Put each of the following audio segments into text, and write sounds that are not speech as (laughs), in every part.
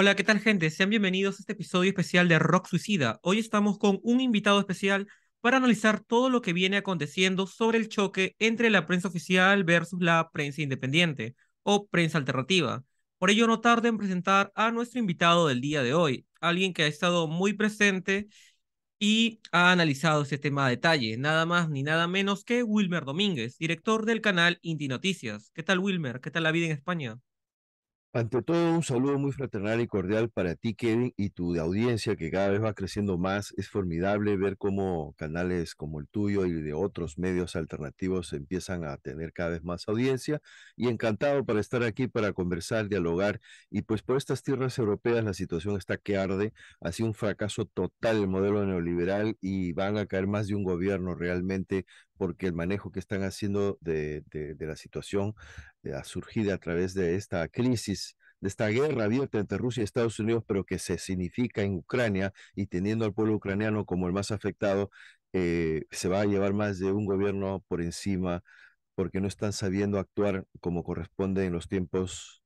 Hola, ¿qué tal gente? Sean bienvenidos a este episodio especial de Rock Suicida. Hoy estamos con un invitado especial para analizar todo lo que viene aconteciendo sobre el choque entre la prensa oficial versus la prensa independiente o prensa alternativa. Por ello, no tarde en presentar a nuestro invitado del día de hoy, alguien que ha estado muy presente y ha analizado este tema a detalle, nada más ni nada menos que Wilmer Domínguez, director del canal Indie Noticias. ¿Qué tal Wilmer? ¿Qué tal la vida en España? Ante todo, un saludo muy fraternal y cordial para ti, Kevin, y tu audiencia que cada vez va creciendo más. Es formidable ver cómo canales como el tuyo y de otros medios alternativos empiezan a tener cada vez más audiencia. Y encantado para estar aquí, para conversar, dialogar. Y pues por estas tierras europeas la situación está que arde. Ha sido un fracaso total el modelo neoliberal y van a caer más de un gobierno realmente porque el manejo que están haciendo de, de, de la situación ha este, surgido a través de esta crisis, de esta guerra abierta entre Rusia y Estados Unidos, pero que se significa en Ucrania y teniendo al pueblo ucraniano como el más afectado, eh, se va a llevar más de un gobierno por encima porque no están sabiendo actuar como corresponde en los tiempos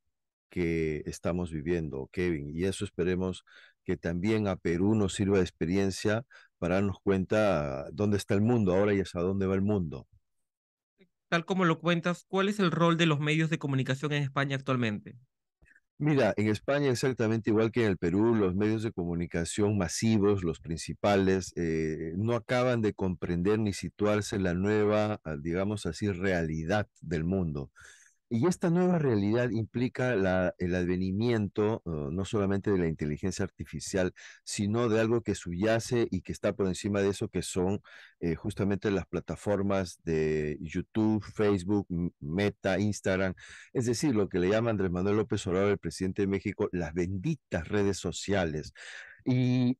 que estamos viviendo, Kevin. Y eso esperemos que también a Perú nos sirva de experiencia para darnos cuenta dónde está el mundo ahora y hasta dónde va el mundo tal como lo cuentas, ¿cuál es el rol de los medios de comunicación en España actualmente? Mira, en España exactamente igual que en el Perú, los medios de comunicación masivos, los principales, eh, no acaban de comprender ni situarse en la nueva, ah, digamos así, realidad del mundo. Y esta nueva realidad implica el advenimiento uh, no solamente de la inteligencia artificial, sino de algo que subyace y que está por encima de eso, que son eh, justamente las plataformas de YouTube, Facebook, Meta, Instagram, es decir, lo que le llama Andrés Manuel López Obrador, el presidente de México, las benditas redes sociales. Y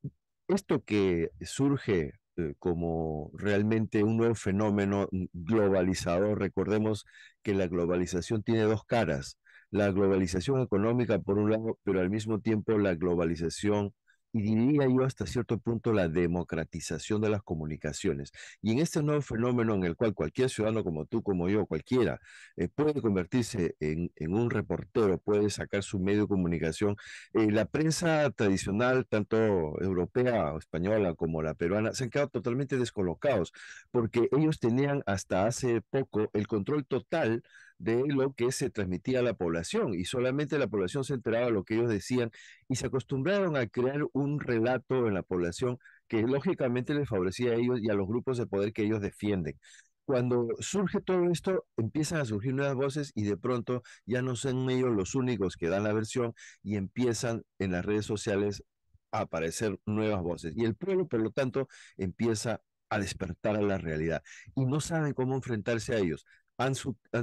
esto que surge eh, como realmente un nuevo fenómeno globalizador. Recordemos que la globalización tiene dos caras. La globalización económica, por un lado, pero al mismo tiempo la globalización y diría yo hasta cierto punto la democratización de las comunicaciones. Y en este nuevo fenómeno en el cual cualquier ciudadano como tú, como yo, cualquiera, eh, puede convertirse en, en, un reportero, puede sacar su medio de comunicación, eh, la prensa tradicional, tanto europea, o española como la peruana, se han quedado totalmente descolocados porque ellos tenían hasta hace poco el control total de lo que se transmitía a la población y solamente la población se enteraba de lo que ellos decían y se acostumbraron a crear un relato en la población que lógicamente les favorecía a ellos y a los grupos de poder que ellos defienden. Cuando surge todo esto, empiezan a surgir nuevas voces y de pronto ya no son ellos los únicos que dan la versión y empiezan en las redes sociales a aparecer nuevas voces. Y el pueblo, por lo tanto, empieza a despertar a la realidad y no saben cómo enfrentarse a ellos han,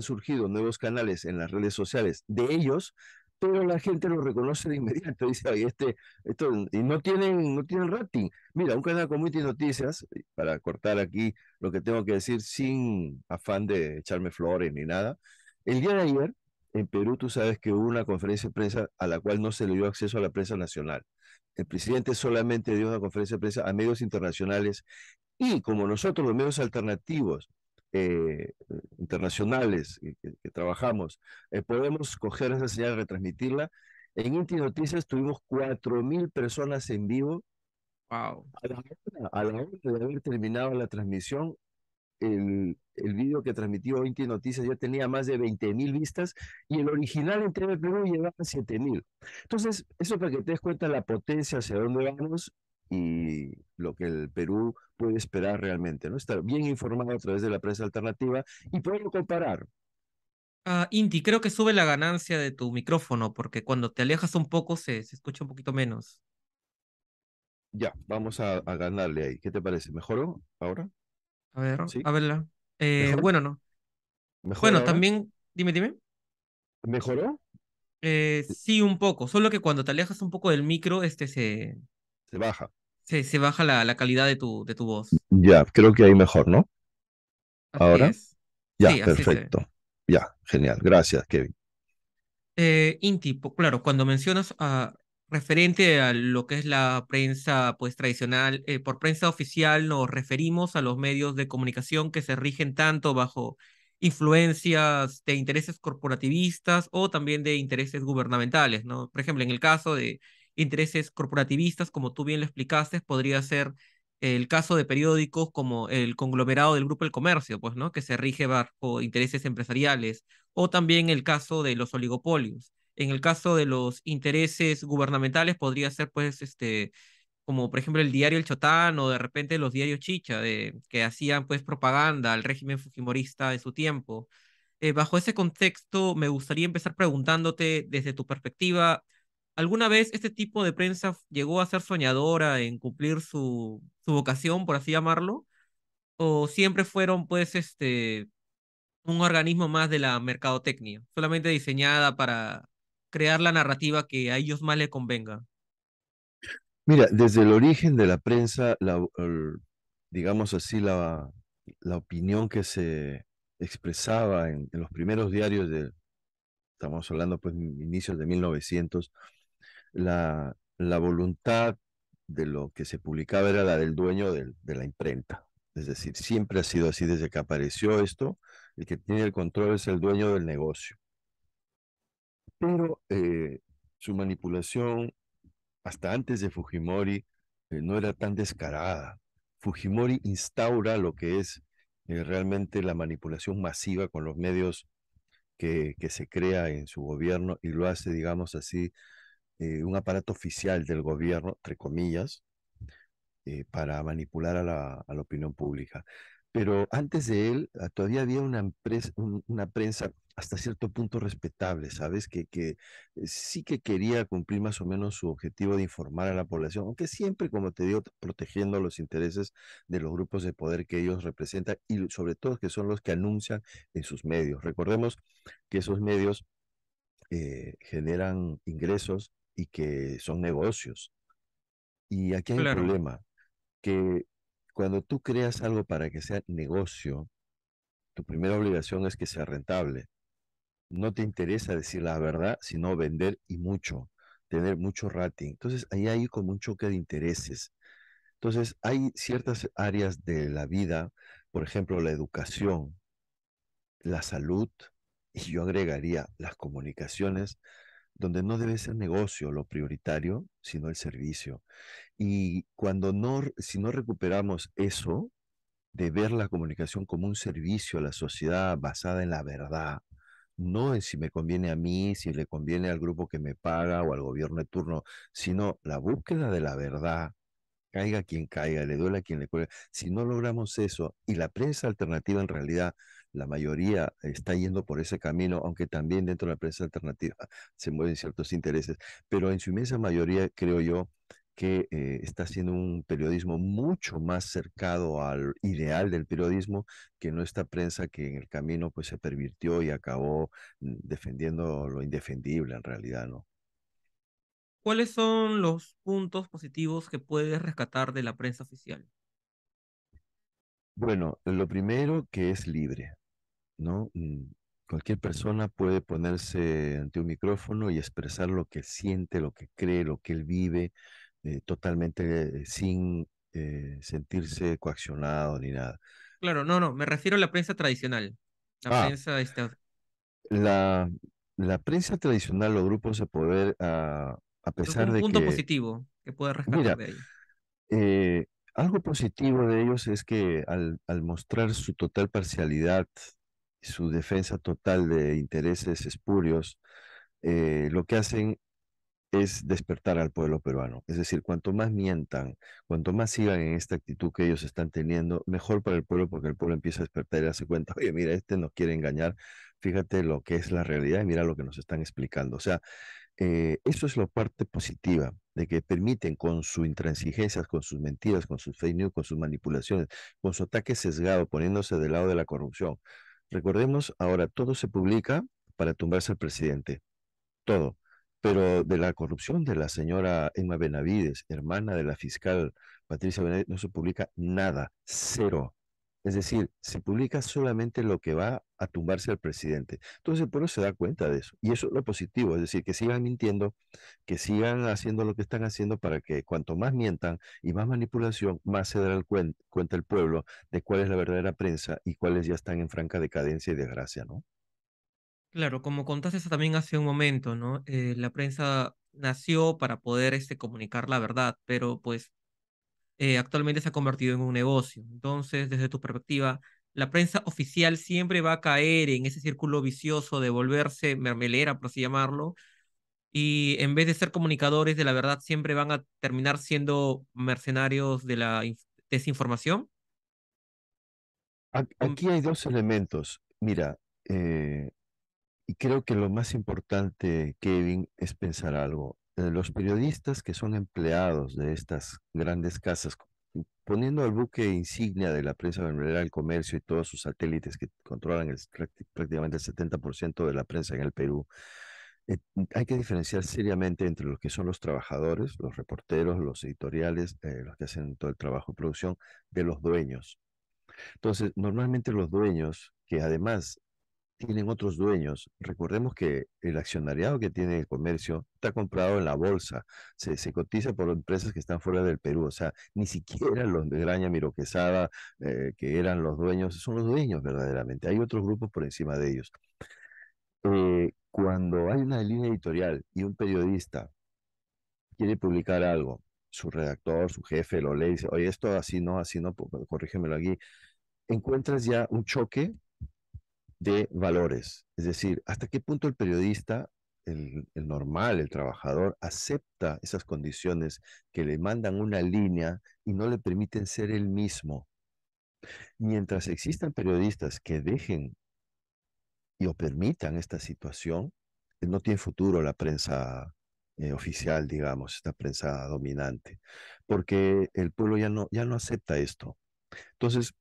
surgido nuevos canales en las redes sociales de ellos, pero la gente lo reconoce de inmediato. (laughs) Dice, oye, este, esto, y no tienen, no tienen rating. Mira, un canal como Noticias, para cortar aquí lo que tengo que decir sin afán de echarme flores ni nada. El día de ayer, en Perú, tú sabes que hubo una conferencia de prensa a la cual no se le dio acceso a la prensa nacional. El presidente solamente dio una conferencia de prensa a medios internacionales y como nosotros, los medios alternativos, eh, internacionales eh, que, trabajamos, eh, podemos coger esa señal, y retransmitirla. En Inti Noticias tuvimos 4.000 personas en vivo. Wow. A la, hora de haber terminado la transmisión, el, el vídeo que transmitió Inti Noticias ya tenía más de 20.000 vistas y el original en TV Perú llevaba 7.000. Entonces, eso para que te des cuenta la potencia hacia dónde vamos y lo que el Perú puede esperar realmente, ¿no? Estar bien informado a través de la prensa alternativa y poderlo comparar. Ah, Inti, creo que sube la ganancia de tu micrófono porque cuando te alejas un poco se, escucha un poquito menos. Ya, vamos a, ganarle ahí. ¿Qué te parece? ¿Mejoró ahora? A ver, a verla. Eh, bueno, no. bueno, también, dime, dime. ¿Mejoró? Eh, sí, un poco. Solo que cuando te alejas un poco del micro, este se. Se baja se, baja la, calidad de tu, de tu voz. Ya, creo que ahí mejor, ¿no? Ahora. Ya, perfecto. Ya, genial. Gracias, Kevin. Eh, Inti, claro, cuando mencionas a, referente a lo que es la prensa pues tradicional, eh, por prensa oficial nos referimos a los medios de comunicación que se rigen tanto bajo influencias de intereses corporativistas o también de intereses gubernamentales, ¿no? Por ejemplo, en el caso de intereses corporativistas, como tú bien lo explicaste, podría ser el caso de periódicos como el conglomerado del Grupo El Comercio, pues, ¿no? que se rige bajo intereses empresariales, o también el caso de los oligopolios. En el caso de los intereses gubernamentales podría ser, pues, este, como por ejemplo el diario El Chotán o de repente los diarios Chicha, de, que hacían, pues, propaganda al régimen fujimorista de su tiempo. Eh, bajo ese contexto, me gustaría empezar preguntándote desde tu perspectiva, ¿Alguna vez este tipo de prensa llegó a ser soñadora en cumplir su, su vocación, por así llamarlo? ¿O siempre fueron, pues, este, un organismo más de la mercadotecnia, solamente diseñada para crear la narrativa que a ellos más les convenga? Mira, desde el origen de la prensa, digamos así, la, la opinión que se expresaba en, los primeros diarios de, estamos hablando pues inicios de 1900, la, la voluntad de lo que se publicaba era la del dueño de, la imprenta. Es decir, siempre ha sido así desde que apareció esto. El que tiene el control es el dueño del negocio. Pero eh, su manipulación, hasta antes de Fujimori, eh, no era tan descarada. Fujimori instaura lo que es eh, realmente la manipulación masiva con los medios que, que se crea en su gobierno y lo hace, digamos así, eh, un aparato oficial del gobierno, entre comillas, eh, para manipular a la, opinión pública. Pero antes de él ah, todavía había una, empresa, una prensa hasta cierto punto respetable, ¿sabes? Que, que eh, sí que quería cumplir más o menos su objetivo de informar a la población, aunque siempre, como te digo, protegiendo los intereses de los grupos de poder que ellos representan y sobre todo que son los que anuncian en sus medios. Recordemos que esos medios generan ingresos que son negocios. Y aquí hay un problema, que cuando tú creas algo para que sea negocio, tu primera obligación es que sea rentable. No te interesa decir la verdad, sino vender y mucho, tener mucho rating. Entonces, ahí hay como un choque de intereses. Entonces, hay ciertas áreas de la vida, por ejemplo, la educación, la salud, y yo agregaría las comunicaciones, donde no debe ser negocio lo prioritario, sino el servicio. Y cuando no, si no recuperamos eso, de ver la comunicación como un servicio a la sociedad basada en la verdad, no en si me conviene a mí, si le conviene al grupo que me paga o al gobierno de turno, sino la búsqueda de la verdad, caiga quien caiga, le duele a quien le cuelga. Si no logramos eso, y la prensa alternativa en realidad la mayoría está yendo por ese camino, aunque también dentro de la prensa alternativa (laughs) se mueven ciertos intereses, pero en su inmensa mayoría creo yo que eh, está haciendo un periodismo mucho más cercado al ideal del periodismo que nuestra prensa que en el camino pues se pervirtió y acabó defendiendo lo indefendible en realidad, ¿no? ¿Cuáles son los puntos positivos que puedes rescatar de la prensa oficial? Bueno, lo primero que es libre. ¿no? Mm, cualquier persona puede ponerse ante un micrófono y expresar lo que siente, lo que cree, lo que él vive, eh, totalmente eh, sin eh, sentirse coaccionado ni nada. Claro, no, no, me refiero a la prensa tradicional. La ah. prensa este, la, la, prensa tradicional, los grupos ah, a poder, a, pesar de que... Un punto positivo que puede rescatar de ellos. algo positivo de ellos es que al, al, mostrar su total parcialidad su defensa total de intereses espurios, eh, lo que hacen es despertar al pueblo peruano. Es decir, cuanto más mientan, cuanto más sigan en esta actitud que ellos están teniendo, mejor para el pueblo porque el pueblo empieza a despertar y hace cuenta, (laughs) oye, mira, este nos quiere engañar, fíjate lo que es la realidad y mira lo que nos están explicando. O sea, eh, eso es la parte positiva de que permiten con su intransigencia, con sus mentiras, con sus fake news, con sus manipulaciones, con su ataque sesgado, poniéndose del lado de la corrupción, Recordemos, ahora todo se publica para tumbarse al presidente. Todo. Pero de la corrupción de la señora Emma Benavides, hermana de la fiscal Patricia Benavides, no se publica nada, cero. Es decir, se publica solamente lo que va a tumbarse al presidente. Entonces el pueblo se da cuenta de eso. Y eso es lo positivo, es decir, que sigan mintiendo, que sigan haciendo lo que están haciendo para que cuanto más mientan y más manipulación, más se dará cuenta el pueblo de cuál es la verdadera prensa y cuáles ya están en franca decadencia y desgracia, ¿no? Claro, como contaste también hace un momento, ¿no? Eh, la prensa nació para poder este, comunicar la verdad, pero pues eh, actualmente se ha convertido en un negocio. Entonces, desde tu perspectiva, la prensa oficial siempre va a caer en ese círculo vicioso de volverse mermelera, por así llamarlo, y en vez de ser comunicadores de la verdad, siempre van a terminar siendo mercenarios de la desinformación? Aquí hay dos elementos. Mira, eh, y creo que lo más importante, Kevin, es pensar algo. Eh, los periodistas que son empleados de estas grandes casas, mm, poniendo al buque insignia de la prensa venezolana, el comercio y todos sus satélites que controlan prácticamente el 70% de la prensa en el Perú, eh, mm, hay que diferenciar seriamente entre los que son los trabajadores, los reporteros, los editoriales, eh, los que hacen todo el trabajo de producción, de los dueños. Entonces, normalmente los dueños, que además tienen otros dueños. Recordemos que el accionariado que tiene el comercio está comprado en la bolsa, se, cotiza por empresas que están fuera del Perú, o sea, ni siquiera los de Graña Miroquesada, eh, que eran los dueños, son los dueños verdaderamente, hay otros grupos por encima de ellos. Eh, cuando hay una línea editorial y un periodista quiere publicar algo, su redactor, su jefe lo lee y dice, oye, esto así no, así no, corrígemelo aquí, encuentras ya un choque de valores. Es decir, hasta qué punto el periodista, el, normal, el trabajador, acepta esas condiciones que le mandan una línea y no le permiten ser el mismo. Mientras existan periodistas que dejen y o permitan esta situación, eh, no tiene futuro la prensa eh, oficial, digamos, esta prensa dominante, porque el pueblo ya no, ya no acepta esto. Entonces,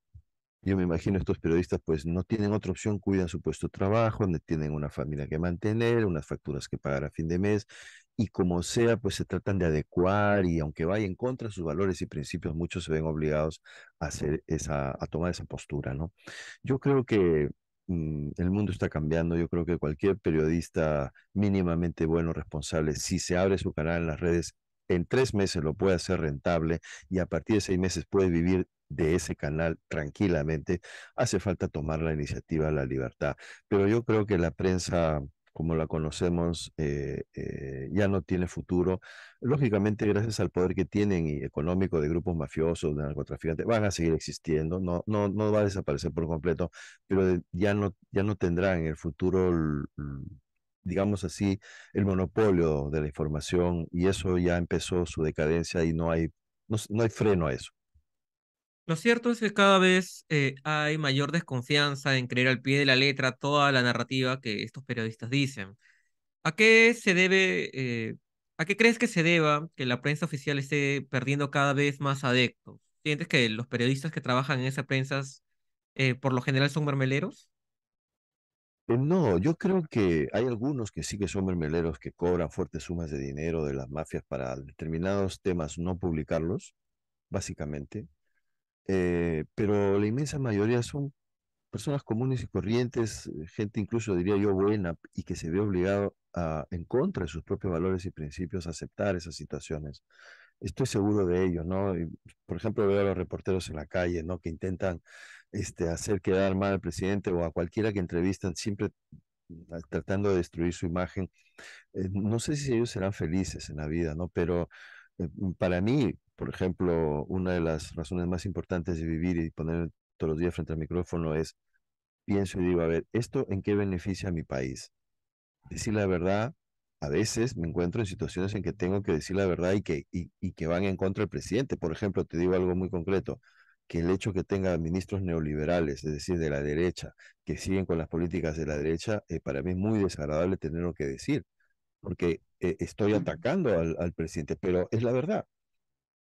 yo me imagino estos periodistas pues no tienen otra opción, cuidan su puesto de trabajo, tienen una familia que mantener, unas facturas que pagar a fin de mes y como sea pues se tratan de adecuar y aunque vaya en contra de sus valores y principios, muchos se ven obligados a, hacer esa, a tomar esa postura, ¿no? Yo creo que mm, el mundo está cambiando, yo creo que cualquier periodista mínimamente bueno, responsable, si se abre su canal en las redes, en tres meses lo puede hacer rentable y a partir de seis meses puede vivir de ese canal tranquilamente, hace falta tomar la iniciativa la libertad. Pero yo creo que la prensa como la conocemos, eh, eh, ya no tiene futuro. Lógicamente, gracias al poder que tienen y económico de grupos mafiosos, de narcotraficantes, van a seguir existiendo, no, no, no va a desaparecer por completo, pero ya no, ya no tendrán en el futuro, digamos así, el monopolio de la información y eso ya empezó su decadencia y no hay, no hay freno a eso. Lo cierto es que cada vez eh, hay mayor desconfianza en creer al pie de la letra toda la narrativa que estos periodistas dicen. ¿A qué se debe, eh, a qué crees que se deba que la prensa oficial esté perdiendo cada vez más adeptos? ¿Sientes que los periodistas que trabajan en esas prensas eh, por lo general son mermeleros? No, yo creo que hay algunos que sí que son mermeleros que cobran fuertes sumas de dinero de las mafias para determinados temas no publicarlos, básicamente eh, pero la inmensa mayoría son personas comunes y corrientes, eh, gente incluso diría yo buena y que se ve obligado a, en contra de sus propios valores y principios, a aceptar esas situaciones. Estoy seguro de ello, ¿no? por ejemplo, veo a los reporteros en la calle, ¿no? Que intentan este, hacer quedar mal al presidente o a cualquiera que entrevistan, siempre mm, tratando de destruir su imagen. Eh, no sé si ellos serán felices en la vida, ¿no? Pero para mí, por ejemplo, una de las razones más importantes de vivir y poner todos los días frente al micrófono es, pienso y digo, a ver, ¿esto en qué beneficia a mi país? Decir la verdad, a veces me encuentro en situaciones en que tengo que decir la verdad y que, y, que van en contra del presidente. Por ejemplo, te digo algo muy concreto que el hecho que tenga ministros neoliberales, es decir, de la derecha, que siguen con las políticas de la derecha, eh, para mí es muy desagradable tenerlo que decir, porque eh, estoy atacando al, presidente, pero es la verdad.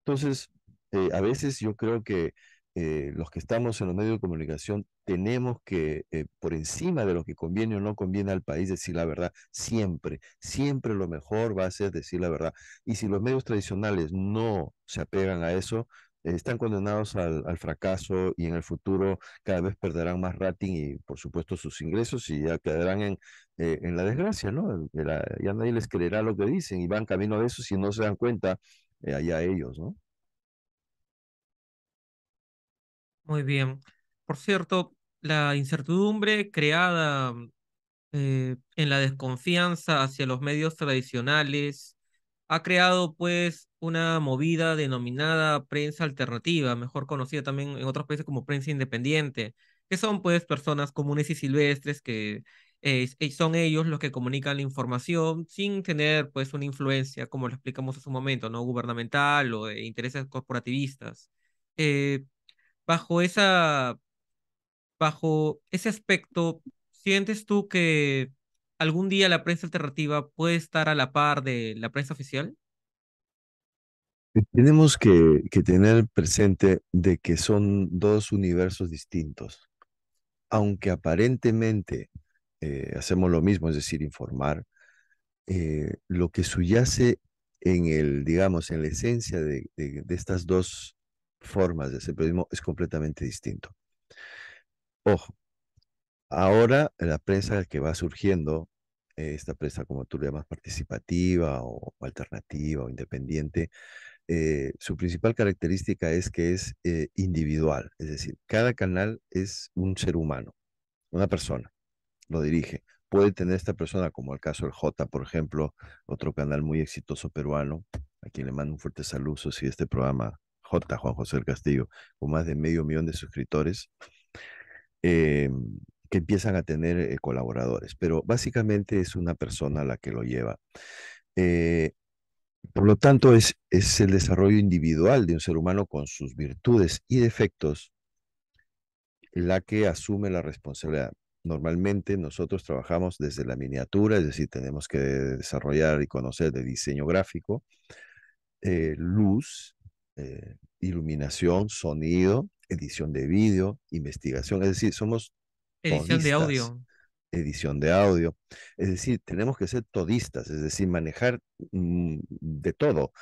Entonces, eh, a veces yo creo que eh, los que estamos en los medios de comunicación tenemos que, eh, por encima de lo que conviene o no conviene al país, decir la verdad siempre. Siempre lo mejor va a ser decir la verdad. Y si los medios tradicionales no se apegan a eso, están condenados al, fracaso y en el futuro cada vez perderán más rating y, por supuesto, sus ingresos y ya quedarán en, en la desgracia, ¿no? ya nadie les creerá lo que dicen y van camino a eso si no se dan cuenta eh, allá ellos, ¿no? Muy bien. Por cierto, la incertidumbre creada mm, eh, en la desconfianza hacia los medios tradicionales ha creado pues una movida denominada prensa alternativa, mejor conocida también en otros países como prensa independiente, que son pues personas comunes y silvestres que eh, son ellos los que comunican la información sin tener pues una influencia, como lo explicamos hace un momento, ¿no? gubernamental o de intereses corporativistas. Eh, bajo, esa, bajo ese aspecto, ¿sientes tú que algún día la prensa alternativa puede estar a la par de la prensa oficial? Tenemos que, que tener presente de que son dos universos distintos. Aunque aparentemente eh, hacemos lo mismo, es decir, informar eh, lo que subyace en el, digamos, en la esencia de, estas dos formas de hacer periodismo es completamente distinto. Ojo, ahora la prensa que va surgiendo, esta prensa como tú le llamas participativa o, alternativa o independiente, eh, su principal característica es que es individual, es decir, cada canal es un ser humano, una persona lo dirige. Puede tener esta persona, como el caso del J, por ejemplo, otro canal muy exitoso peruano, a quien le mando un fuerte saludo si este programa J, Juan José del Castillo, con más de medio millón de suscriptores, eh, que empiezan a tener eh, colaboradores. Pero básicamente es una persona la que lo lleva. Eh, por lo tanto, es, es el desarrollo individual de un ser humano con sus virtudes y defectos la que asume la responsabilidad. Normalmente nosotros trabajamos desde la miniatura, es decir, tenemos que desarrollar y conocer de diseño gráfico, eh, luz, eh, iluminación, sonido, edición de vídeo, investigación, es decir, somos... Edición de audio. Edición de audio. Es decir, tenemos que ser todistas, es decir, manejar mm, de todo.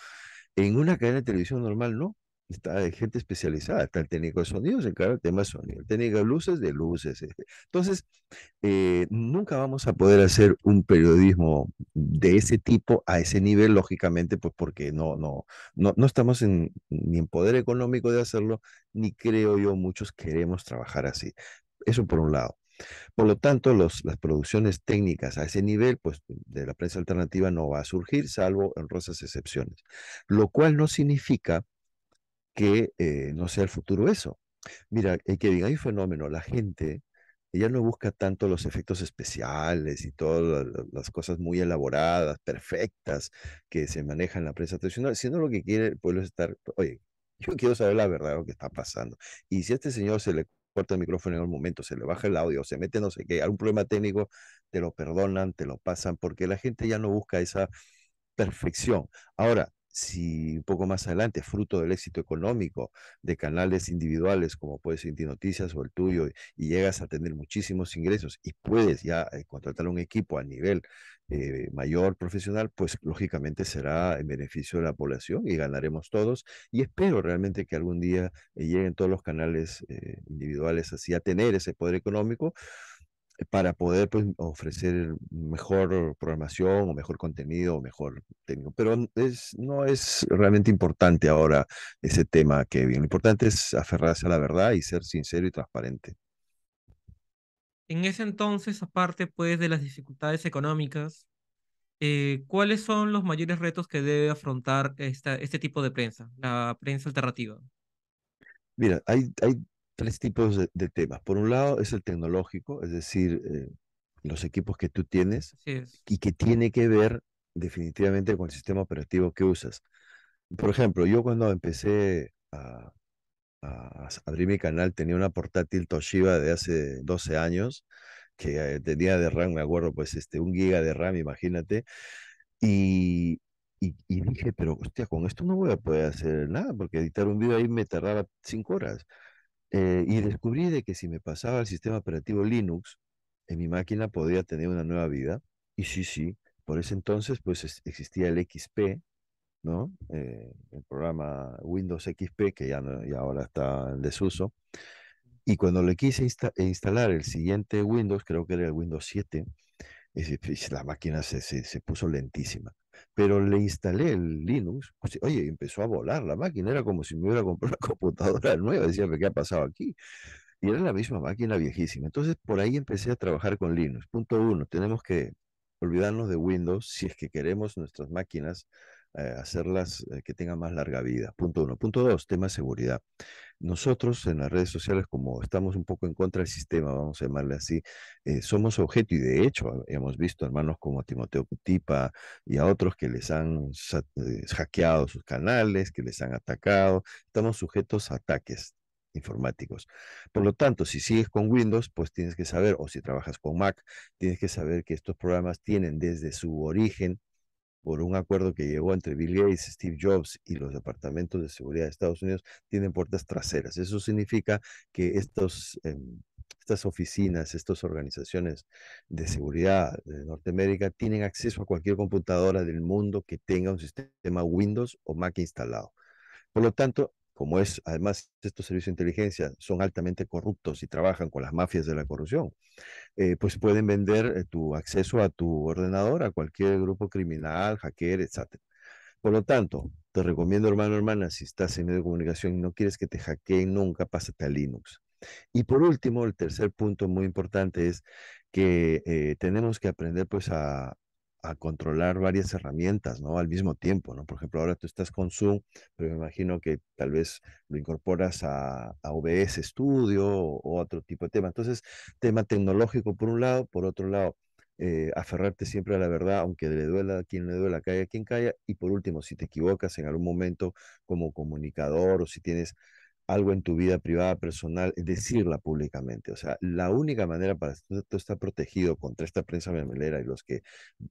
En una cadena de televisión normal, no. Está, gente especializada, está el técnico de sonido, se encarga del tema de sonido, el técnico de luces, de luces. Este. Entonces, eh, nunca vamos a poder hacer un periodismo de ese tipo a ese nivel, lógicamente, pues porque no, no, no, no estamos en, ni en poder económico de hacerlo, ni creo yo muchos queremos trabajar así. Eso por un lado. Por lo tanto, los, las producciones técnicas a ese nivel, pues de la prensa alternativa no va a surgir, salvo en rosas excepciones. Lo cual no significa que eh, no sea el futuro eso. Mira, que Kevin, hay un fenómeno, la gente ya no busca tanto los efectos especiales y todas las cosas muy elaboradas, perfectas, que se manejan en la prensa tradicional, sino lo que quiere el pueblo es estar, oye, yo quiero saber la verdad de lo que está pasando. Y si a este señor se le corta el micrófono en algún momento, se le baja el audio, se mete no sé qué, algún problema técnico, te lo perdonan, te lo pasan, porque la gente ya no busca esa perfección. Ahora, si un poco más adelante, fruto del éxito económico de canales individuales como puede ser Noticias o el tuyo, y llegas a tener muchísimos ingresos y puedes ya eh, contratar un equipo a nivel eh, mayor profesional, pues lógicamente será en beneficio de la población y ganaremos todos. Y espero realmente que algún día eh, lleguen todos los canales individuales así a tener ese poder económico para poder pues, ofrecer mejor programación o mejor contenido o mejor técnico. Pero es, no es realmente importante ahora ese tema, Kevin. Lo importante es aferrarse a la verdad y ser sincero y transparente. En ese entonces, aparte pues de las dificultades económicas, eh, ¿cuáles son los mayores retos que debe afrontar esta, este tipo de prensa, la prensa alternativa? Mira, hay tres tipos de, temas. Por un lado es el tecnológico, es decir, eh, los equipos que tú tienes y que tiene que ver definitivamente con el sistema operativo que usas. Por ejemplo, yo cuando empecé a, abrir mi canal tenía una portátil Toshiba de hace 12 años que eh, tenía de RAM, me acuerdo, pues este, un giga de RAM, imagínate. Y, y, dije, pero hostia, con esto no voy a poder hacer nada, porque editar un video ahí me tardaba cinco horas. Eh, y descubrí de que si me pasaba el sistema operativo Linux, en mi máquina podía tener una nueva vida. Y sí, sí, por ese entonces pues existía el XP, ¿no? Eh, el programa Windows XP, que ya, ahora está en desuso. Y cuando le quise e instalar el siguiente Windows, creo que era el Windows 7, la máquina se puso lentísima pero le instalé el Linux. Pues, oye, empezó a volar la máquina, era como si me hubiera comprado una (laughs) computadora nueva. Decía, ¿qué ha pasado aquí? Y era la misma máquina viejísima. Entonces, por ahí empecé a trabajar con Linux. Punto uno, tenemos que olvidarnos de Windows si es que queremos nuestras máquinas eh, hacerlas eh, que tengan más larga vida. Punto uno. Punto dos, tema seguridad. Nosotros en las redes sociales, como estamos un poco en contra del sistema, vamos a llamarle así, eh, somos objeto y de hecho hemos visto hermanos como Timoteo Cutipa y a otros que les han hackeado sus canales, que les han atacado. Estamos sujetos a ataques informáticos. Por lo tanto, si sigues con Windows, pues tienes que saber, o si trabajas con Mac, tienes que saber que estos programas tienen desde su origen por un acuerdo que llegó entre Bill Gates, Steve Jobs y los departamentos de seguridad de Estados Unidos, tienen puertas traseras. Eso significa que estos, em, estas oficinas, estas organizaciones de seguridad de Norteamérica tienen acceso a cualquier computadora del mundo que tenga un sistema Windows o Mac instalado. Por lo tanto, como es, además, estos servicios de inteligencia son altamente corruptos y trabajan con las mafias de la corrupción, eh, pues pueden vender eh, tu acceso a tu ordenador a cualquier grupo criminal, hacker, etc. Por lo tanto, te recomiendo, hermano, hermana, si estás en medio de comunicación y no quieres que te hackeen nunca, pásate a Linux. Y por último, el tercer punto muy importante es que eh, tenemos que aprender pues a, a controlar varias herramientas, ¿no? Al mismo tiempo, ¿no? Por ejemplo, ahora tú estás con Zoom, pero me imagino que tal vez lo incorporas a, a OBS Studio o, otro tipo de tema. Entonces, tema tecnológico por un lado, por otro lado, eh, aferrarte siempre a la verdad, aunque le duela a quien le duela, caiga quien caiga. Y por último, si te equivocas en algún momento como comunicador o si tienes algo en tu vida privada, personal, es decirla públicamente. O sea, la única manera para que tú protegido contra esta prensa mermelera... y los que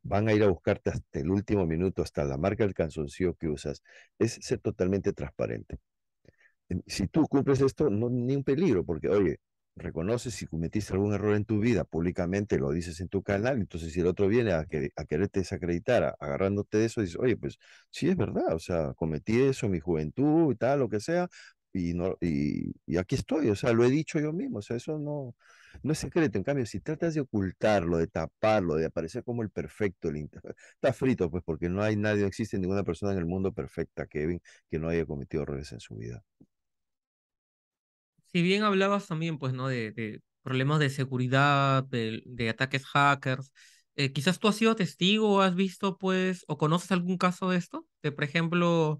van a ir a buscarte hasta el último minuto, hasta la marca del canzoncillo que usas, es ser totalmente transparente. Si tú cumples esto, no ni un peligro, porque, oye, reconoces si cometiste algún error en tu vida públicamente, lo dices en tu canal, entonces si el otro viene a, a quererte desacreditar, agarrándote de eso, dices, oye, pues sí es verdad, o sea, cometí eso en mi juventud y tal, lo que sea, y, no, aquí estoy, o sea, lo he dicho yo mismo, o sea, eso no, no es secreto. En cambio, si tratas de ocultarlo, de taparlo, de aparecer como el perfecto, el (laughs) está frito, pues, porque no hay nadie, no existe ninguna persona en el mundo perfecta, Kevin, que no haya cometido errores en su vida. Si bien hablabas también, pues, ¿no? De, problemas de seguridad, de, ataques hackers, eh, quizás tú has sido testigo, has visto, pues, o conoces algún caso de esto, de, por ejemplo,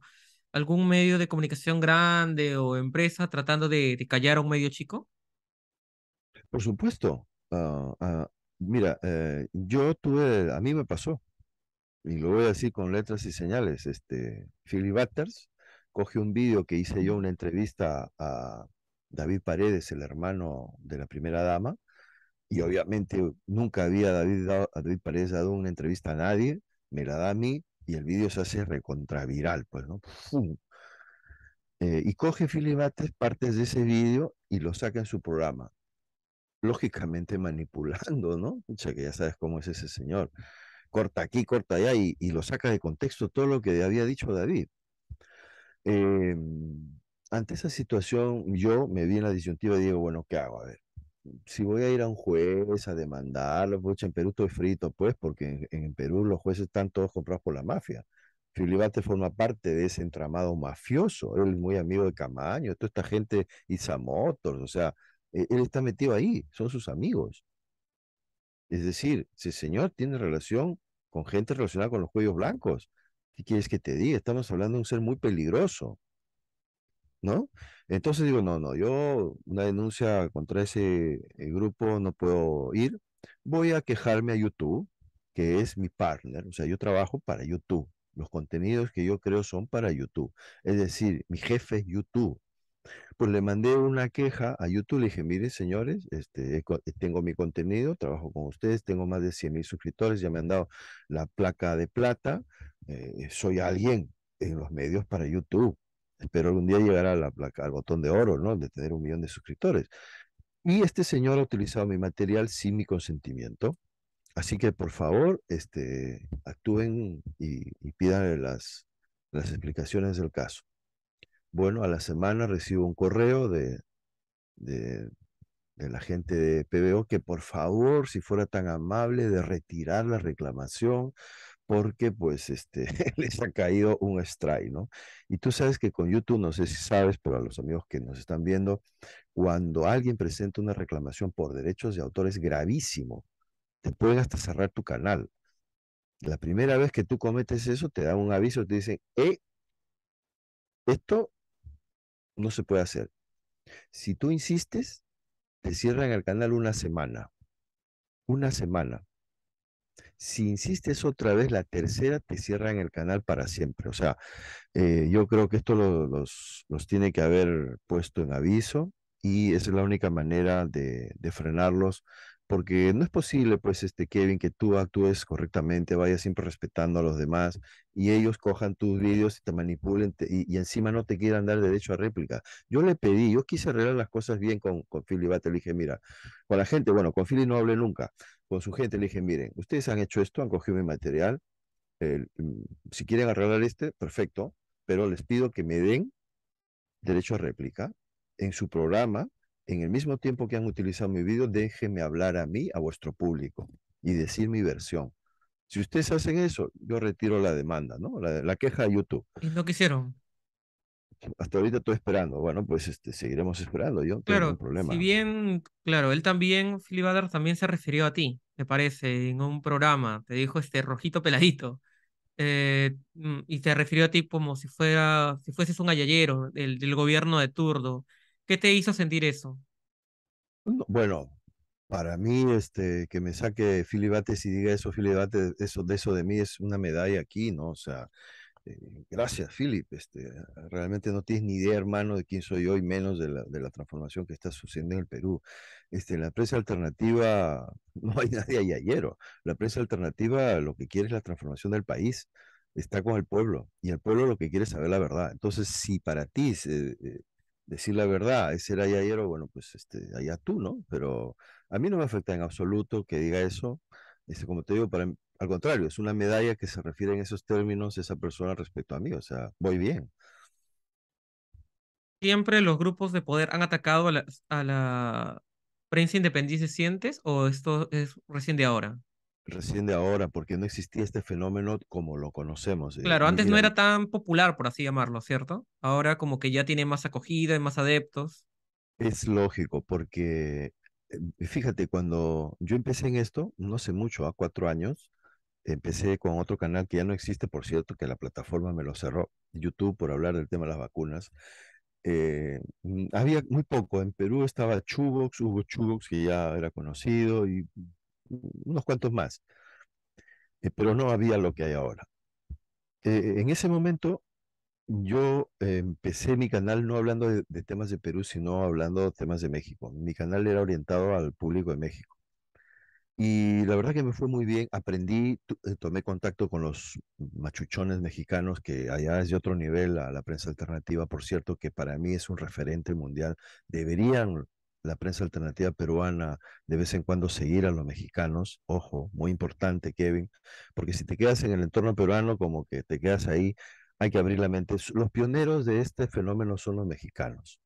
algún medio de comunicación grande o empresa tratando de, callar a un medio chico? Por supuesto. Ah, ah, mira, eh, yo tuve, a mí me pasó, y lo voy a decir con letras y señales, este, Philly Batters coge un vídeo que hice yo, una entrevista a David Paredes, el hermano de la primera dama, y obviamente nunca había David, David Paredes dado una entrevista a nadie, me la da a mí, y el vídeo se hace recontraviral, pues, ¿no? Eh, y coge Filibates partes de ese vídeo y lo saca en su programa. Lógicamente manipulando, ¿no? O sea, que ya sabes cómo es ese señor. Corta aquí, corta allá y, lo saca de contexto todo lo que había dicho David. Em, ante esa situación, yo me vi en la disyuntiva y digo, bueno, ¿qué hago? A ver, si voy a ir a un juez a demandarlo, pucha, en Perú estoy frito, pues, porque en, Perú los jueces están todos comprados por la mafia. Filibate forma parte de ese entramado mafioso, él es muy amigo de Camaño, toda esta gente, Isamotors, o sea, e, él está metido ahí, son sus amigos. Es decir, si señor tiene relación con gente relacionada con los cuellos blancos. ¿Qué quieres que te diga? Estamos hablando de un ser muy peligroso, ¿no? Entonces digo, no, no, yo una denuncia contra ese eh, grupo no puedo ir. Voy a quejarme a YouTube, que es mi partner, o sea, yo trabajo para YouTube. Los contenidos que yo creo son para YouTube. Es decir, mi jefe es YouTube. Pues le mandé una queja a YouTube, le dije, mire, señores, este, eh, tengo mi contenido, trabajo con ustedes, tengo más de 100 mil suscriptores, ya me han dado la placa de plata, eh, soy alguien en los medios para YouTube pero algún día llegará a la, al botón de oro, ¿no? De tener un millón de suscriptores. Y este señor ha utilizado mi material sin mi consentimiento. Así que por favor, este, actúen y, y pidan las, explicaciones del caso. Bueno, a la semana recibo un correo de, de, de, la gente de PBO que por favor, si fuera tan amable, de retirar la reclamación porque pues este, (laughs) les ha caído un strike, ¿no? Y tú sabes que con YouTube, no sé si sabes, pero a los amigos que nos están viendo, cuando alguien presenta una reclamación por derechos de autor es gravísimo, te pueden hasta cerrar tu canal. La primera vez que tú cometes eso, te dan un aviso, te dicen, eh, esto no se puede hacer. Si tú insistes, te cierran el canal una semana. Una semana si insistes otra vez la tercera, te cierran el canal para siempre. O sea, eh, yo creo que esto los, los, tiene que haber puesto en aviso y es la única manera de, de frenarlos porque no es posible, pues, este Kevin, que tú actúes correctamente, vayas siempre respetando a los demás y ellos cojan tus vídeos y te manipulen y, encima no te quieran dar derecho a réplica. Yo le pedí, yo quise arreglar las cosas bien con, con Philly le dije, mira, con la gente, bueno, con Philly no hablé nunca, con su gente le dije, miren, ustedes han hecho esto, han cogido mi material, mm, si quieren arreglar este, perfecto, pero les pido que me den derecho a réplica en su programa en el mismo tiempo que han utilizado mi video, déjenme hablar a mí, a vuestro público, y decir mi versión. Si ustedes hacen eso, yo retiro la demanda, ¿no? La, queja a YouTube. ¿Y no quisieron? Hasta ahorita estoy esperando. Bueno, pues este, seguiremos esperando. Yo no claro, problema. Si bien, claro, él también, Philip también se refirió a ti, me parece, en un programa. Te dijo este rojito peladito. Eh, mm, y te refirió a ti como si, fuera, si fueses un gallero del, del gobierno de Turdo. ¿Qué te hizo sentir eso? Bueno, para mí, este, que me saque Bates y diga eso, Bates, eso, de eso de mí es una medalla aquí, ¿no? O sea, eh, gracias, Philip. Este, realmente no tienes ni idea, hermano, de quién soy hoy, menos de la, de la transformación que está sucediendo en el Perú. Este, la prensa alternativa, (laughs) no hay nadie ahí ayer. La prensa alternativa lo que quiere es la transformación del país. Está con el pueblo y el pueblo lo que quiere es saber la verdad. Entonces, si para ti eh, decir la verdad, es ayer o bueno, pues este, allá tú, ¿no? Pero a mí no me afecta en absoluto que diga eso. Este, como te digo, para, al contrario, es una medalla que se refiere en esos términos esa persona respecto a mí, o sea, voy bien. ¿Siempre los grupos de poder han atacado a la, a la prensa independiente, sientes, o esto es recién de ahora? recién de ahora, porque no existía este fenómeno como lo conocemos. Eh, claro, antes no era tan popular, por así llamarlo, ¿cierto? Ahora como que ya tiene más acogida y más adeptos. Es lógico, porque eh, fíjate, cuando yo empecé en esto, no hace mucho, a cuatro años, empecé con otro canal que ya no existe, por cierto, que la plataforma me lo cerró, YouTube, por hablar del tema de las vacunas. Eh, mm, había muy poco. En Perú estaba Chubox, hubo Chubox que ya era conocido y unos cuantos más, eh, pero no había lo que hay ahora. Eh, en ese momento yo eh, empecé mi canal no hablando de, de, temas de Perú, sino hablando de temas de México. Mi canal era orientado al público de México. Y la verdad que me fue muy bien, aprendí, tomé contacto con los machuchones mexicanos, que allá es de otro nivel a la prensa alternativa, por cierto, que para mí es un referente mundial. Deberían la prensa alternativa peruana de vez en cuando seguir a los mexicanos. Ojo, muy importante, Kevin, porque si te quedas en el entorno peruano, como que te quedas ahí, hay que abrir la mente. Los pioneros de este fenómeno son los mexicanos.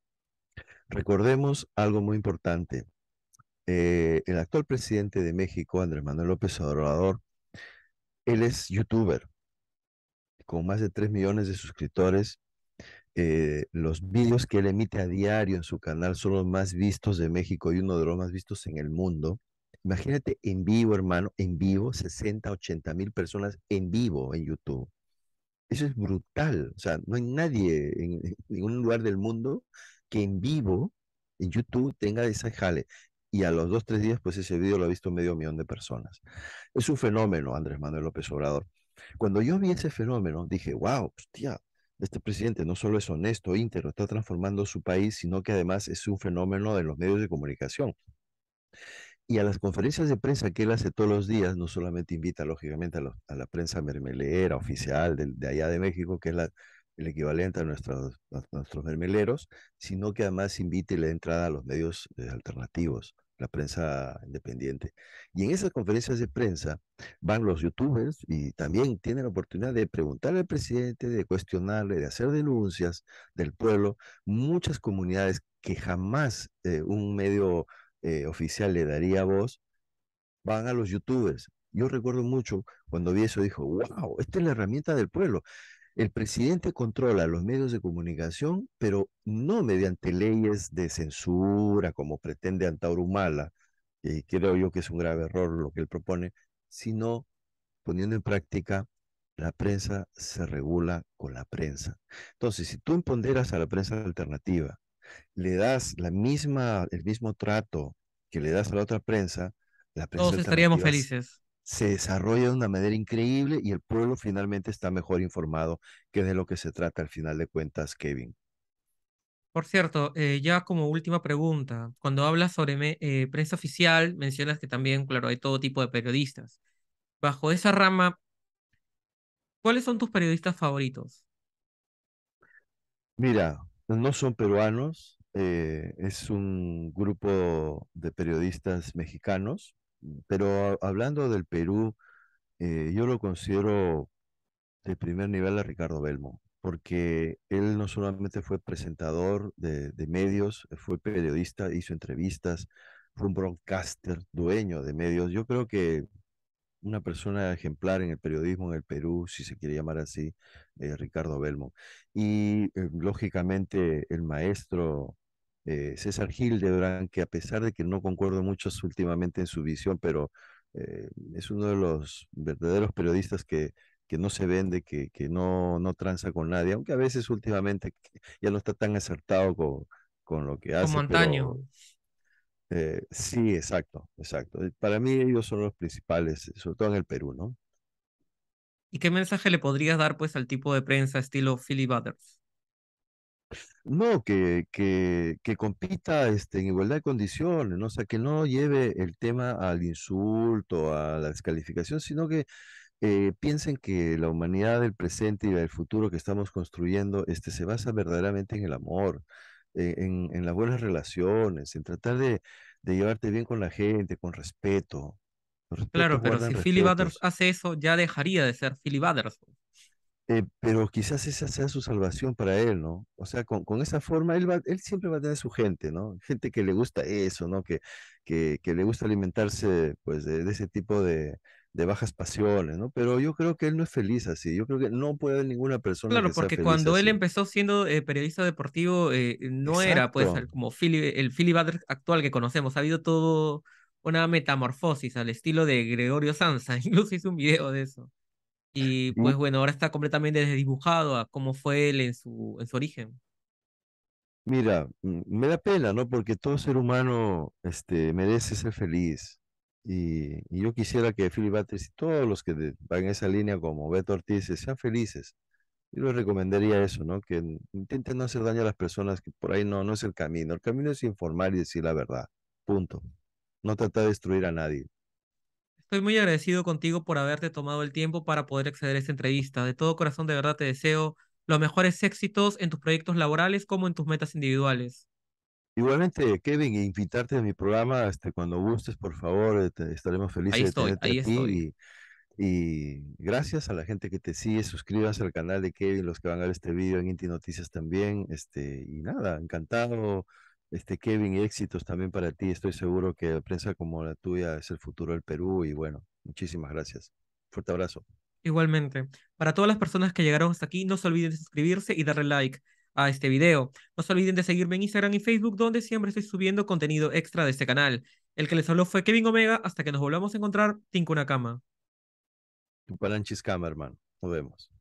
Recordemos algo muy importante. Eh, el actual presidente de México, Andrés Manuel López Obrador, él es youtuber, con más de 3 millones de suscriptores eh, los vídeos que él emite a diario en su canal son los más vistos de México y uno de los más vistos en el mundo. Imagínate en vivo, hermano, en vivo, 60, 80 mil personas en vivo en YouTube. Eso es brutal. O sea, no hay nadie en, ningún lugar del mundo que en vivo, en YouTube, tenga esa jale. Y a los dos, tres días, pues ese video lo ha visto medio millón de personas. Es un fenómeno, Andrés Manuel López Obrador. Cuando yo vi ese fenómeno, dije, wow, hostia, este presidente no solo es honesto, íntegro, está transformando su país, sino que además es un fenómeno de los medios de comunicación. Y a las conferencias de prensa que él hace todos los días, no solamente invita lógicamente a, la prensa mermelera oficial de, allá de México, que es el equivalente a nuestros, mermeleros, sino que además invita la entrada a los medios eh, alternativos, la prensa independiente. Y en esas conferencias de prensa van los youtubers y también tienen la oportunidad de preguntar al presidente, de cuestionarle, de hacer denuncias del pueblo. Muchas comunidades que jamás eh, un medio eh, oficial le daría voz, van a los youtubers. Yo recuerdo mucho cuando vi eso, dijo, wow, esta es la herramienta del pueblo. El presidente controla los medios de comunicación, pero no mediante leyes de censura, como pretende Antaurumala, que creo yo que es un grave error lo que él propone, sino poniendo en práctica la prensa se regula con la prensa. Entonces, si tú imponderas a la prensa alternativa, le das la misma, el mismo trato que le das a la otra prensa, la prensa todos estaríamos felices se desarrolla de una manera increíble y el pueblo finalmente está mejor informado, que de lo que se trata al final de cuentas, Kevin. Por cierto, eh, ya como última pregunta, cuando hablas sobre eh, prensa oficial, mencionas que también, claro, hay todo tipo de periodistas. Bajo esa rama, ¿cuáles son tus periodistas favoritos? Mira, no son peruanos, eh, es un grupo de periodistas mexicanos pero hablando del Perú, eh, yo lo considero de primer nivel a Ricardo Belmo, porque él no solamente fue presentador de, medios, fue periodista, hizo entrevistas, fue un broadcaster, dueño de medios. Yo creo que una persona ejemplar en el periodismo en el Perú, si se quiere llamar así, eh, Ricardo Belmo. Y eh, lógicamente el maestro eh, César Hildebrand, que a pesar de que no concuerdo mucho últimamente en su visión, pero eh, es uno de los verdaderos periodistas que, que no se vende, que, que no, no tranza con nadie, aunque a veces últimamente ya no está tan acertado con, con lo que hace. Montaño. Eh, sí, exacto, exacto. Para mí ellos son los principales, sobre todo en el Perú, ¿no? ¿Y qué mensaje le podrías dar pues al tipo de prensa estilo Philly Butters? No, que, que, compita este, en igualdad de condiciones, ¿no? O sea, que no lleve el tema al insulto, a la descalificación, sino que eh, piensen que la humanidad del presente y del futuro que estamos construyendo este, se basa verdaderamente en el amor, eh, en, en, las buenas relaciones, en tratar de, de, llevarte bien con la gente, con respeto. claro, pero si Philly Butters hace eso, ya dejaría de ser Philly Butters. Eh, pero quizás esa sea su salvación para él, ¿no? O sea, con, esa forma, él, él siempre va a tener su gente, ¿no? Gente que le gusta eso, ¿no? Que, que, que le gusta alimentarse, pues, de, ese tipo de, bajas pasiones, ¿no? Pero yo creo que él no es feliz así, yo creo que no puede haber ninguna persona. Claro, que porque sea cuando él empezó siendo eh, periodista deportivo, eh, no era, pues, como el Philly Butler actual que conocemos, ha habido todo una metamorfosis al estilo de Gregorio Sansa, (laughs) incluso hizo un video de eso. Y pues bueno, ahora está completamente desdibujado a cómo fue él en su, en su origen. Mira, mm, me da pena, ¿no? Porque todo ser humano este, merece ser feliz. Y, yo quisiera que Philip Bates y todos los que van en esa línea, como Beto Ortiz, sean felices. Yo les recomendaría eso, ¿no? Que intenten no hacer daño a las personas, que por ahí no, no es el camino. El camino es informar y decir la verdad. Punto. No trata de destruir a nadie. Estoy muy agradecido contigo por haberte tomado el tiempo para poder acceder a esta entrevista. De todo corazón, de verdad te deseo los mejores éxitos en tus proyectos laborales como en tus metas individuales. Igualmente, Kevin, e invitarte a mi programa este, cuando gustes, por favor, eh, estaremos felices de tenerte ahí Y, gracias a la gente que te sigue, Suscríbase al canal de Kevin, los que van a ver este video en Inti Noticias también, este, y nada, encantado este, Kevin, éxitos también para ti. Estoy seguro que la prensa como la tuya es el futuro del Perú y bueno, muchísimas gracias. Fuerte abrazo. Igualmente. Para todas las personas que llegaron hasta aquí, no se olviden de suscribirse y darle like a este video. No se olviden de seguirme en Instagram y Facebook, donde siempre estoy subiendo contenido extra de este canal. El que les habló fue Kevin Omega. Hasta que nos volvamos a encontrar, Tinko una cama. Tu palanchis cama, hermano. Nos vemos.